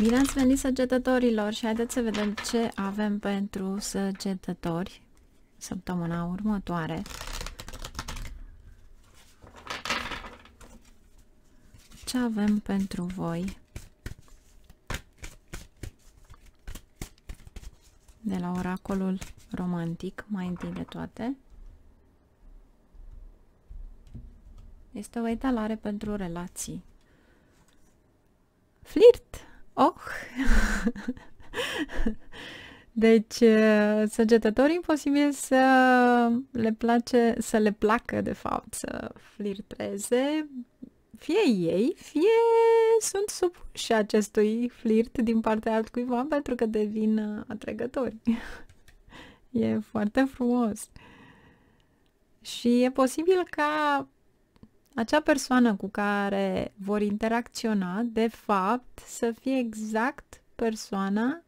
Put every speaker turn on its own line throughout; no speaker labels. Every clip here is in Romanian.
Bine ați venit săgetătorilor și haideți să vedem ce avem pentru săgetători săptămâna următoare. Ce avem pentru voi de la oracolul romantic, mai întâi de toate. Este o etalare pentru relații. Flirt! Oh! Deci, săgetătorii imposibil să le place, să le placă, de fapt, să flirteze, fie ei, fie sunt și acestui flirt din partea altcuiva pentru că devin uh, atrăgători. e foarte frumos. Și e posibil ca acea persoană cu care vor interacționa, de fapt, să fie exact persoana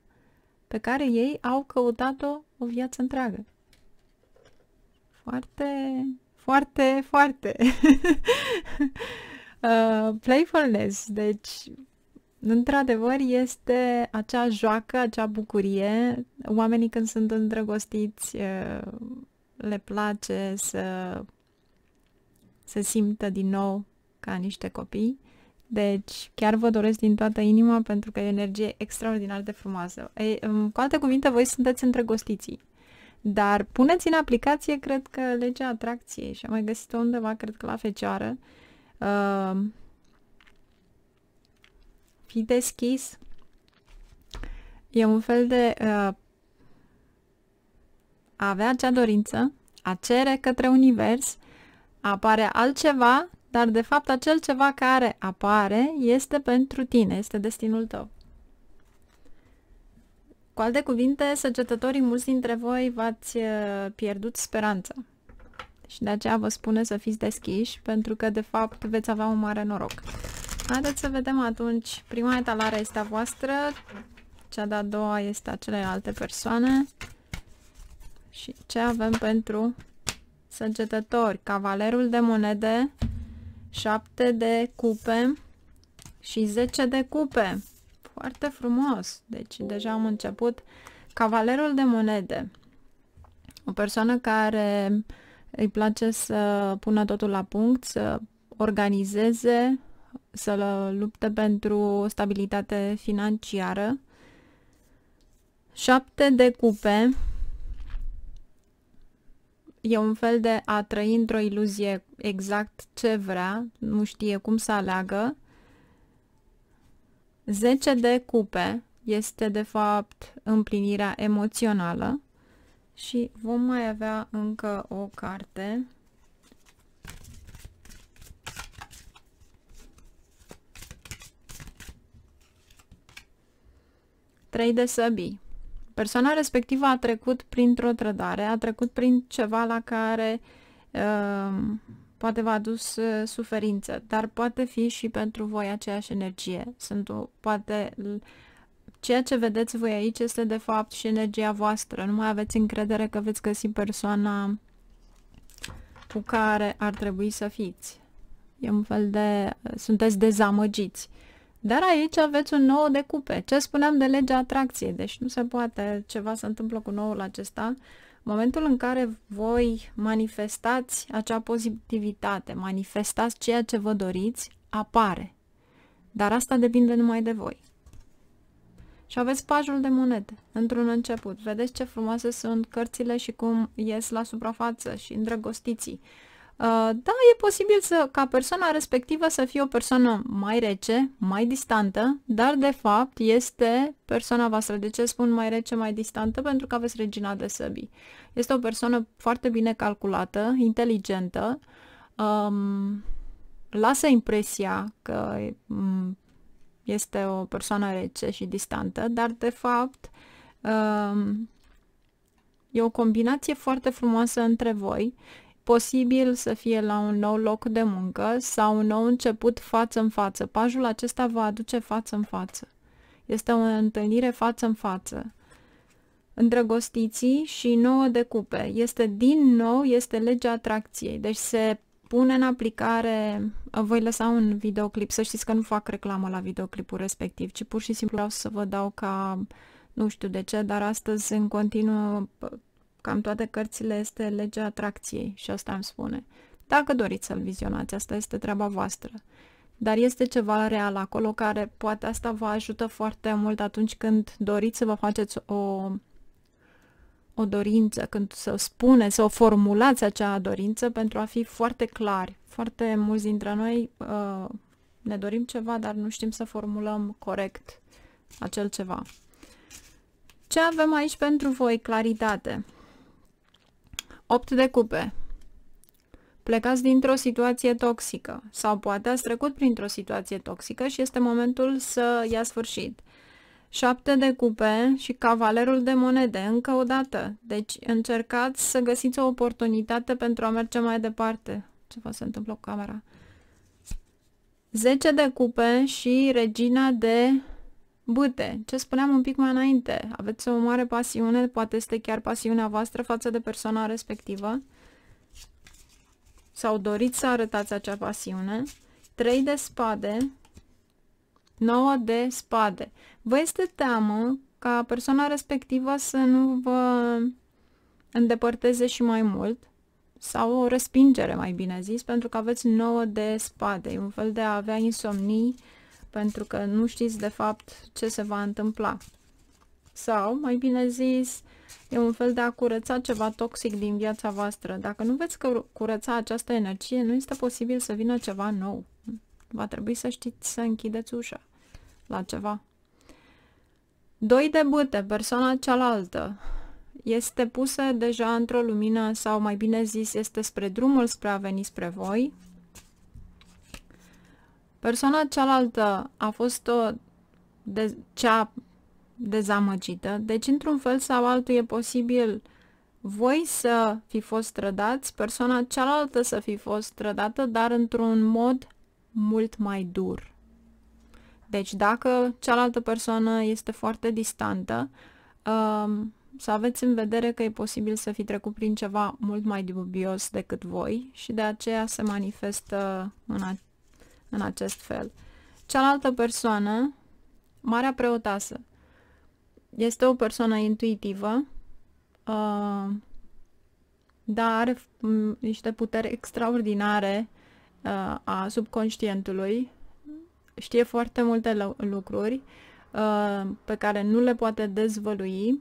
pe care ei au căutat-o o viață întreagă. Foarte, foarte, foarte uh, playfulness. Deci, într-adevăr, este acea joacă, acea bucurie. Oamenii când sunt îndrăgostiți uh, le place să se simtă din nou ca niște copii. Deci chiar vă doresc din toată inima pentru că e energie extraordinar de frumoasă. E, cu alte cuvinte, voi sunteți îndrăgostiții. Dar puneți în aplicație, cred că, legea atracției și am mai găsit-o undeva, cred că la fecioară. Uh, fi deschis. E un fel de uh, a avea acea dorință, a cere către univers apare altceva, dar de fapt acel ceva care apare este pentru tine, este destinul tău. Cu alte cuvinte, săgetătorii, mulți dintre voi v-ați uh, pierdut speranța. Și de aceea vă spune să fiți deschiși, pentru că de fapt veți avea un mare noroc. Haideți să vedem atunci. Prima etalare este a voastră, cea de-a doua este a celelalte persoane și ce avem pentru săgetători, cavalerul de monede, 7 de cupe și 10 de cupe. Foarte frumos! Deci deja am început. Cavalerul de monede. O persoană care îi place să pună totul la punct, să organizeze, să lupte pentru stabilitate financiară. 7 de cupe e un fel de a trăi într-o iluzie exact ce vrea, nu știe cum să aleagă. 10 de cupe este de fapt împlinirea emoțională și vom mai avea încă o carte. Trei de săbii. Persoana respectivă a trecut printr-o trădare, a trecut prin ceva la care ehm, poate v-a adus suferință, dar poate fi și pentru voi aceeași energie. Sunt o, poate ceea ce vedeți voi aici este de fapt și energia voastră. Nu mai aveți încredere că veți găsi persoana cu care ar trebui să fiți. E un fel de... sunteți dezamăgiți. Uh, dar aici aveți un nou de cupe. Ce spuneam de legea atracției, deci nu se poate ceva să întâmplă cu noul acesta. Momentul în care voi manifestați acea pozitivitate, manifestați ceea ce vă doriți, apare. Dar asta depinde numai de voi. Și aveți pajul de monede, într-un început. Vedeți ce frumoase sunt cărțile și cum ies la suprafață și îndrăgostiții. Uh, da, e posibil să, ca persoana respectivă să fie o persoană mai rece, mai distantă, dar de fapt este persoana voastră. De ce spun mai rece, mai distantă? Pentru că aveți regina de săbii. Este o persoană foarte bine calculată, inteligentă, um, lasă impresia că um, este o persoană rece și distantă, dar de fapt um, e o combinație foarte frumoasă între voi posibil să fie la un nou loc de muncă sau un nou început față în față. Pajul acesta vă aduce față în față. Este o întâlnire față în față. Îndrăgostiții și nouă de cupe. Este din nou, este legea atracției. Deci se pune în aplicare, voi lăsa un videoclip, să știți că nu fac reclamă la videoclipul respectiv, ci pur și simplu vreau să vă dau ca, nu știu de ce, dar astăzi în continuă cam toate cărțile, este legea atracției și asta îmi spune. Dacă doriți să-l vizionați, asta este treaba voastră. Dar este ceva real acolo care poate asta vă ajută foarte mult atunci când doriți să vă faceți o, o dorință, când să spune, să o formulați acea dorință pentru a fi foarte clari. Foarte mulți dintre noi uh, ne dorim ceva, dar nu știm să formulăm corect acel ceva. Ce avem aici pentru voi? Claritate. 8 de cupe. Plecați dintr-o situație toxică sau poate ați trecut printr-o situație toxică și este momentul să ia sfârșit. 7 de cupe și cavalerul de monede, încă o dată. Deci încercați să găsiți o oportunitate pentru a merge mai departe. Ce vă se întâmplă cu camera? 10 de cupe și regina de Bâte, ce spuneam un pic mai înainte, aveți o mare pasiune, poate este chiar pasiunea voastră față de persoana respectivă sau doriți să arătați acea pasiune. 3 de spade, 9 de spade. Vă este teamă ca persoana respectivă să nu vă îndepărteze și mai mult sau o respingere, mai bine zis, pentru că aveți 9 de spade. E un fel de a avea insomnii, pentru că nu știți de fapt ce se va întâmpla. Sau, mai bine zis, e un fel de a curăța ceva toxic din viața voastră. Dacă nu veți curăța această energie, nu este posibil să vină ceva nou. Va trebui să știți să închideți ușa la ceva. Doi de bâte, persoana cealaltă, este pusă deja într-o lumină sau mai bine zis este spre drumul spre a veni spre voi, Persoana cealaltă a fost o de cea dezamăgită, deci într-un fel sau altul e posibil voi să fi fost trădați, persoana cealaltă să fi fost trădată, dar într-un mod mult mai dur. Deci dacă cealaltă persoană este foarte distantă, um, să aveți în vedere că e posibil să fi trecut prin ceva mult mai dubios decât voi și de aceea se manifestă în, în acest fel. Cealaltă persoană, Marea Preotasă, este o persoană intuitivă, uh, dar are niște puteri extraordinare uh, a subconștientului, știe foarte multe lucruri uh, pe care nu le poate dezvălui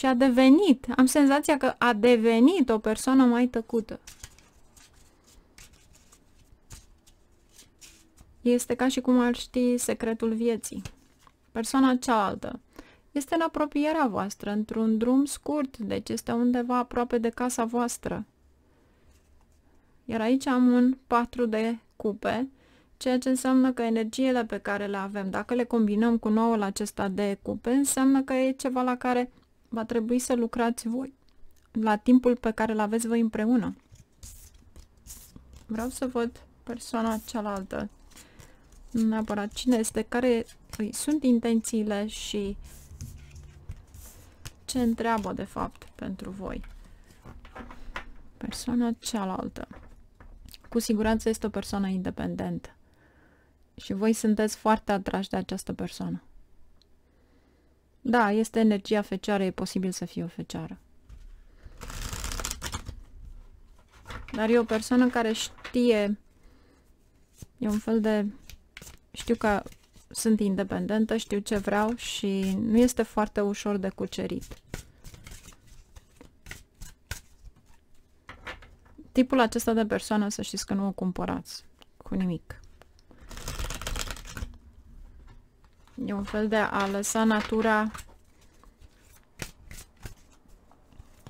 și a devenit, am senzația că a devenit o persoană mai tăcută. Este ca și cum ar ști secretul vieții. Persoana cealaltă este în apropierea voastră, într-un drum scurt, deci este undeva aproape de casa voastră. Iar aici am un 4 de cupe, ceea ce înseamnă că energiile pe care le avem, dacă le combinăm cu noul acesta de cupe, înseamnă că e ceva la care va trebui să lucrați voi la timpul pe care îl aveți voi împreună. Vreau să văd persoana cealaltă, neapărat cine este, care îi sunt intențiile și ce întreabă de fapt pentru voi. Persoana cealaltă. Cu siguranță este o persoană independentă și voi sunteți foarte atrași de această persoană. Da, este energia fecioară, e posibil să fie o fecioară. Dar e o persoană care știe, e un fel de, știu că sunt independentă, știu ce vreau și nu este foarte ușor de cucerit. Tipul acesta de persoană, să știți că nu o cumpărați cu nimic. E un fel de a lăsa natura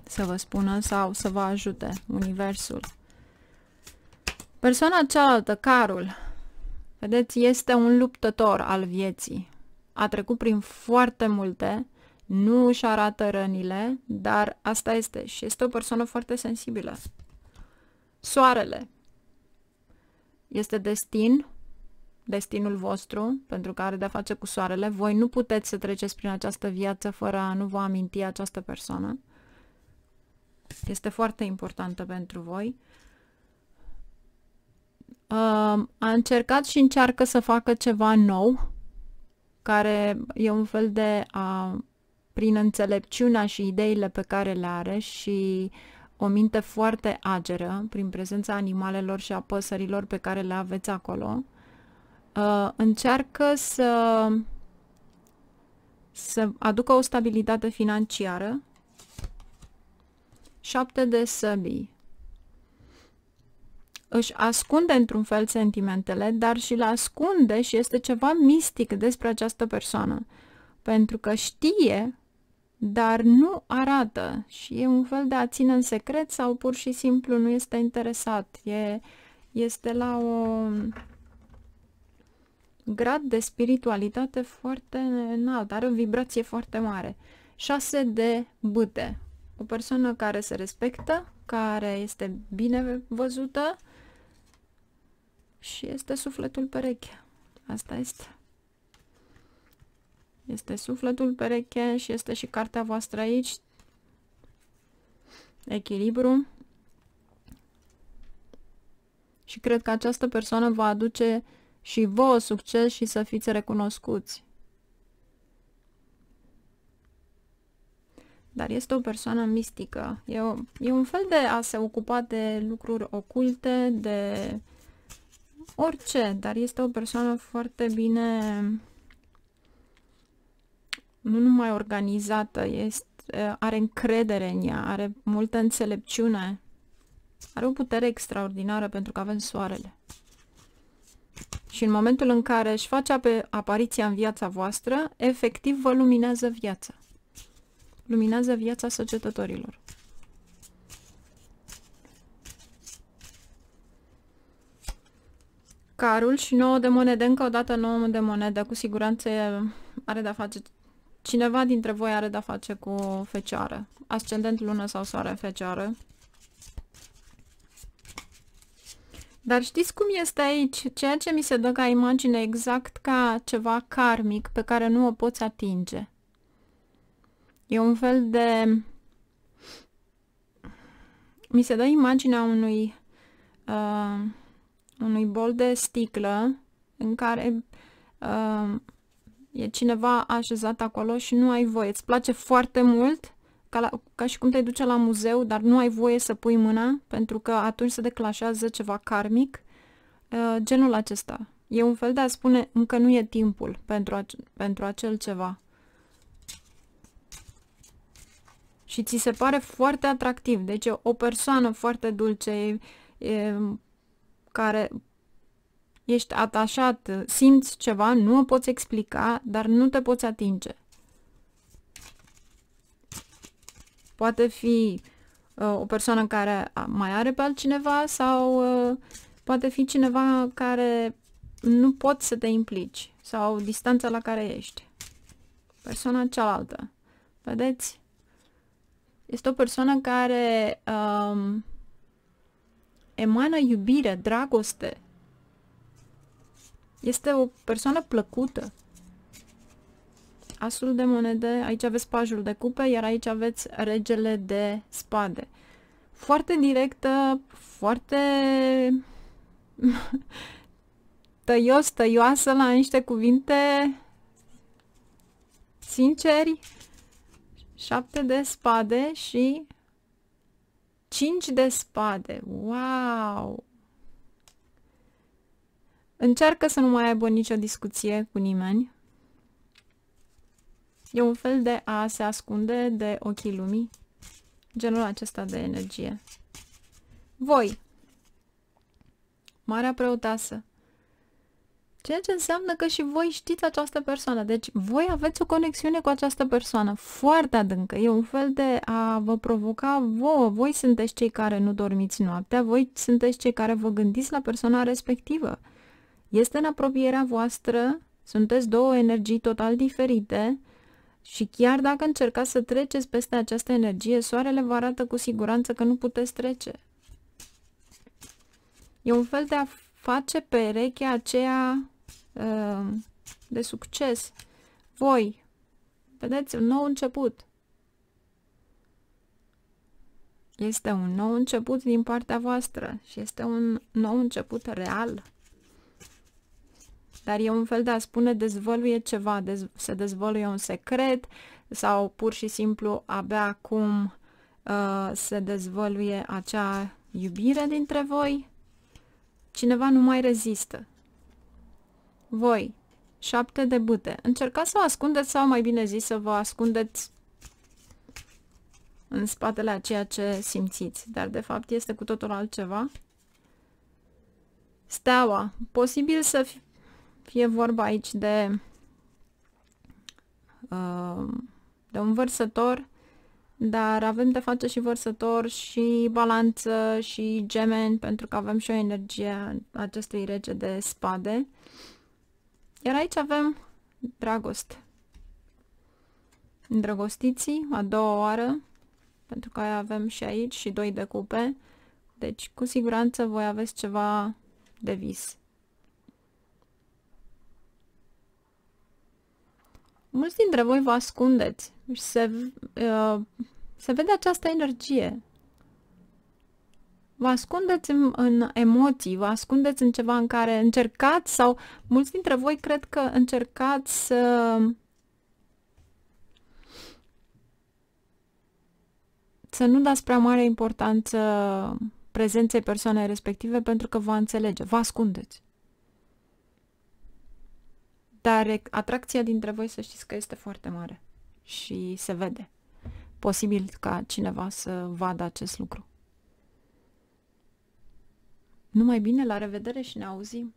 să vă spună sau să vă ajute universul. Persoana cealaltă, Carul, vedeți, este un luptător al vieții. A trecut prin foarte multe, nu își arată rănile, dar asta este și este o persoană foarte sensibilă. Soarele este destin, destinul vostru, pentru că are de-a face cu soarele. Voi nu puteți să treceți prin această viață fără a nu vă aminti această persoană. Este foarte importantă pentru voi. A încercat și încearcă să facă ceva nou, care e un fel de a, prin înțelepciunea și ideile pe care le are și o minte foarte ageră, prin prezența animalelor și a păsărilor pe care le aveți acolo, uh, încearcă să, să aducă o stabilitate financiară. Șapte de săbii. Își ascunde într-un fel sentimentele, dar și le ascunde și este ceva mistic despre această persoană. Pentru că știe, dar nu arată și e un fel de a ține în secret sau pur și simplu nu este interesat. E, este la o grad de spiritualitate foarte înalt, are o vibrație foarte mare. 6 de bâte. O persoană care se respectă, care este bine văzută și este sufletul pereche. Asta este. Este sufletul pereche și este și cartea voastră aici. Echilibru. Și cred că această persoană va aduce și vouă succes și să fiți recunoscuți. Dar este o persoană mistică. E, o, e un fel de a se ocupa de lucruri oculte, de orice, dar este o persoană foarte bine nu numai organizată, este, are încredere în ea, are multă înțelepciune, are o putere extraordinară pentru că avem soarele. Și în momentul în care își face apariția în viața voastră, efectiv vă luminează viața. Luminează viața săgetătorilor. carul și 9 de monede, încă o dată 9 de monede, cu siguranță are de-a face, cineva dintre voi are de-a face cu fecioară, ascendent, lună sau soare, fecioară. Dar știți cum este aici? Ceea ce mi se dă ca imagine exact ca ceva karmic pe care nu o poți atinge. E un fel de... Mi se dă imaginea unui, uh, unui bol de sticlă în care uh, e cineva așezat acolo și nu ai voie. Îți place foarte mult, ca, la, ca și cum te duce la muzeu, dar nu ai voie să pui mâna, pentru că atunci se declanșează ceva karmic, uh, genul acesta. E un fel de a spune încă nu e timpul pentru, ac pentru acel ceva. Și ți se pare foarte atractiv. Deci o persoană foarte dulce, e, care ești atașat, simți ceva, nu o poți explica, dar nu te poți atinge. Poate fi uh, o persoană care mai are pe altcineva sau uh, poate fi cineva care nu poți să te implici sau distanța la care ești. Persoana cealaltă. Vedeți? Este o persoană care um, emană iubire, dragoste. Este o persoană plăcută asul de monede, aici aveți pajul de cupe, iar aici aveți regele de spade. Foarte directă, foarte tăios, tăioasă la niște cuvinte sinceri. Șapte de spade și cinci de spade. Wow! Încearcă să nu mai aibă nicio discuție cu nimeni. E un fel de a se ascunde de ochii lumii. Genul acesta de energie. Voi. Marea preotasă. Ceea ce înseamnă că și voi știți această persoană. Deci voi aveți o conexiune cu această persoană foarte adâncă. E un fel de a vă provoca vouă. Voi sunteți cei care nu dormiți noaptea, voi sunteți cei care vă gândiți la persoana respectivă. Este în apropierea voastră, sunteți două energii total diferite, și chiar dacă încercați să treceți peste această energie, soarele vă arată cu siguranță că nu puteți trece. E un fel de a face perechea aceea uh, de succes. Voi, vedeți, un nou început. Este un nou început din partea voastră și este un nou început real dar e un fel de a spune dezvăluie ceva, dez, se dezvăluie un secret sau pur și simplu abia acum uh, se dezvăluie acea iubire dintre voi. Cineva nu mai rezistă. Voi, șapte de bute. încercați să o ascundeți sau mai bine zis să vă ascundeți în spatele a ceea ce simțiți, dar de fapt este cu totul altceva. Steaua. Posibil să fi, E vorba aici de, uh, de un vărsător, dar avem de față și vărsător și balanță și gemeni, pentru că avem și o energie acestui rege de spade. Iar aici avem dragoste. Îndrăgostiții, a doua oară, pentru că avem și aici și doi de cupe, deci cu siguranță voi aveți ceva de vis. mulți dintre voi vă ascundeți și se, uh, se vede această energie. Vă ascundeți în, în emoții, vă ascundeți în ceva în care încercați sau mulți dintre voi cred că încercați să... să nu dați prea mare importanță prezenței persoanei respective pentru că vă înțelege, vă ascundeți. Dar atracția dintre voi să știți că este foarte mare și se vede. Posibil ca cineva să vadă acest lucru. Numai bine, la revedere și ne auzim!